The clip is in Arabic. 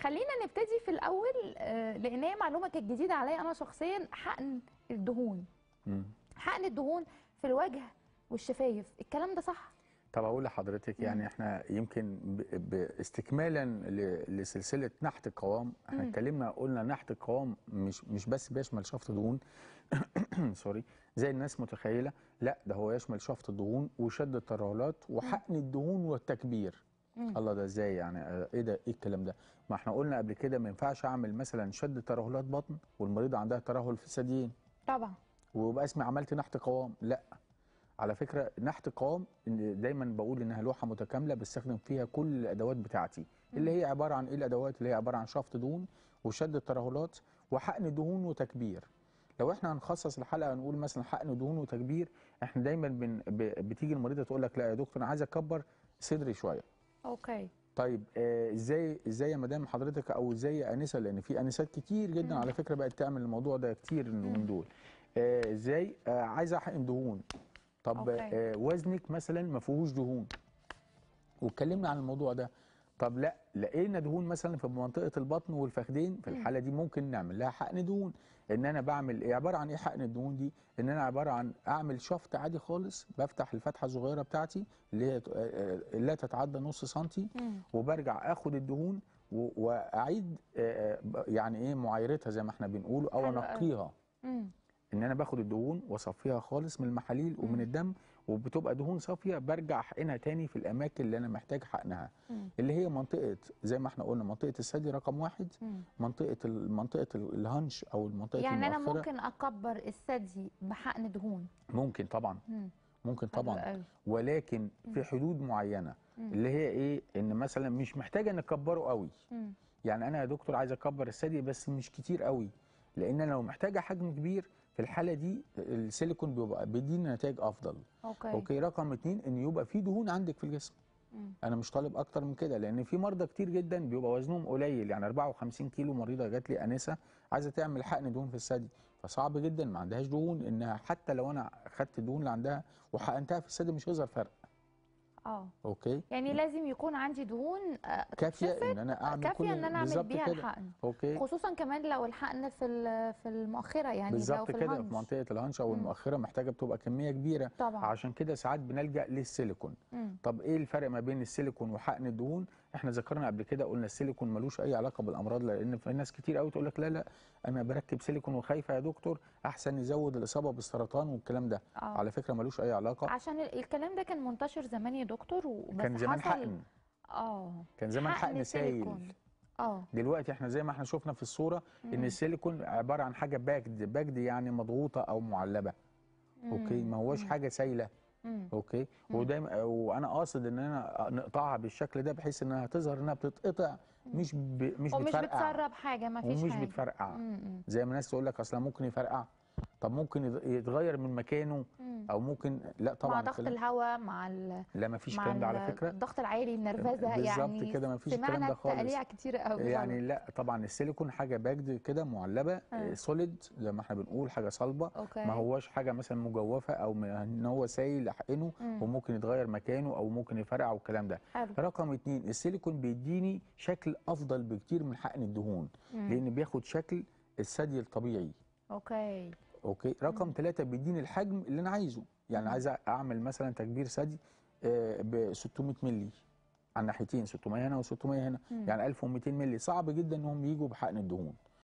خلينا نبتدي في الاول آه، لان هي معلومه جديده عليا انا شخصيا حقن الدهون حقن الدهون في الوجه والشفايف الكلام ده صح طب اقول لحضرتك يعني احنا يمكن استكمالا لسلسله نحت القوام احنا اتكلمنا قلنا نحت القوام مش مش بس بيشمل شفط دهون سوري زي الناس متخيله لا ده هو يشمل شفط الدهون وشد الترهلات وحقن الدهون والتكبير الله ده ازاي يعني آه، ايه ده ايه الكلام ده ما احنا قلنا قبل كده ما ينفعش اعمل مثلا شد ترهلات بطن والمريضه عندها ترهل في الثديين طبعا ويبقى اسمي عملت نحت قوام لا على فكره نحت قوام دايما بقول انها لوحه متكامله بستخدم فيها كل الادوات بتاعتي اللي هي عباره عن ايه الادوات اللي هي عباره عن شفط دهون وشد الترهلات وحقن دهون وتكبير لو احنا هنخصص الحلقه هنقول مثلا حقن دهون وتكبير احنا دايما بن... بتيجي المريضه تقول لك لا يا دكتور انا عايز اكبر صدري شويه اوكي طيب آه، ازاي ازاي يا مدام حضرتك او ازاي انسه لان في انسات كتير جدا مم. على فكره بقت تعمل الموضوع ده كتير من دول آه، ازاي آه، عايزه احقن دهون طب أوكي. وزنك مثلا ما فيهوش دهون واتكلمنا عن الموضوع ده طب لا لقينا دهون مثلا في منطقه البطن والفخدين في الحاله دي ممكن نعمل لها حقن دهون ان انا بعمل ايه عباره عن ايه حقن الدهون دي ان انا عباره عن اعمل شفط عادي خالص بفتح الفتحه الصغيره بتاعتي اللي هي آه، آه، لا تتعدى نص سنتي وبرجع اخد الدهون واعيد آه، يعني ايه معايرتها زي ما احنا بنقول او انقيها ان انا باخد الدهون واصفيها خالص من المحاليل ومن الدم وبتبقى دهون صافيه برجع احقنها تاني في الاماكن اللي انا محتاج حقنها مم. اللي هي منطقه زي ما احنا قلنا منطقه الثدي رقم واحد مم. منطقه منطقه الهنش او المنطقه يعني المؤخرة. انا ممكن اكبر الثدي بحقن دهون ممكن طبعا مم. ممكن طبعا ولكن مم. في حدود معينه مم. اللي هي ايه ان مثلا مش محتاجه نكبره قوي مم. يعني انا يا دكتور عايز اكبر الثدي بس مش كتير قوي لان انا لو محتاجه حجم كبير في الحاله دي السيليكون بيبقى بيدينا نتائج افضل اوكي اوكي رقم اتنين ان يبقى في دهون عندك في الجسم مم. انا مش طالب اكتر من كده لان في مرضى كتير جدا بيبقى وزنهم قليل يعني 54 كيلو مريضه جات لي انسه عايزه تعمل حقن دهون في الثدي فصعب جدا ما عندهاش دهون انها حتى لو انا خدت الدهون اللي عندها وحقنتها في الثدي مش هيظهر فرق اه اوكي يعني لازم يكون عندي دهون آه، كافيه ان انا اعمل كافيه كل ان انا اعمل بيها كده. الحقن اوكي خصوصا كمان لو الحقن في في المؤخره يعني لو في كده في منطقه الهنش او المؤخره محتاجه بتبقى كميه كبيره طبعا. عشان كده ساعات بنلجا للسيليكون طب ايه الفرق ما بين السيليكون وحقن الدهون احنا ذكرنا قبل كده قلنا السيليكون ملوش اي علاقه بالامراض لان في ناس كتير قوي تقول لك لا لا انا بركب سيليكون وخايفه يا دكتور احسن يزود الاصابه بالسرطان والكلام ده أوه. على فكره ملوش اي علاقه عشان الكلام ده كان منتشر زمان يا دكتور وبس كان زمان حقن اه كان زمان حقن, حقن سايل اه دلوقتي احنا زي ما احنا شفنا في الصوره مم. ان السيليكون عباره عن حاجه باكد باكد يعني مضغوطه او معلبه مم. اوكي ما هوش مم. حاجه سايله مم. اوكي مم. ودايما وانا قاصد ان انا نقطعها بالشكل ده بحيث انها تظهر انها بتتقطع مش ب... مش بتفرقع ومش بتسرب حاجه ما فيش ومش حاجه ومش بتفرقع زي ما الناس تقول لك اصلا ممكن يفرقع طب ممكن يتغير من مكانه مم. او ممكن لا طبعا مع ضغط الهواء مع ال... لا ما فيش الكلام ده على فكره الضغط العالي النرفزه يعني كده ما فيش الكلام ده خالص سمعنا كتير قوي يعني لا طبعا السيليكون حاجه باجد كده معلبه سوليد آه. آه، زي ما احنا بنقول حاجه صلبه أوكي. ما هواش حاجه مثلا مجوفه او ان هو سايل لحقنه وممكن يتغير مكانه او ممكن يفرقع والكلام ده حلو. رقم اتنين السيليكون بيديني شكل افضل بكتير من حقن الدهون مم. لان بياخد شكل الثدي الطبيعي اوكي اوكي رقم ثلاثة بيديني الحجم اللي انا عايزه يعني عايز اعمل مثلا تكبير ثدي آه، ب 600 مللي على الناحيتين 600 هنا و600 هنا يعني 1200 مللي صعب جدا انهم يجوا بحقن الدهون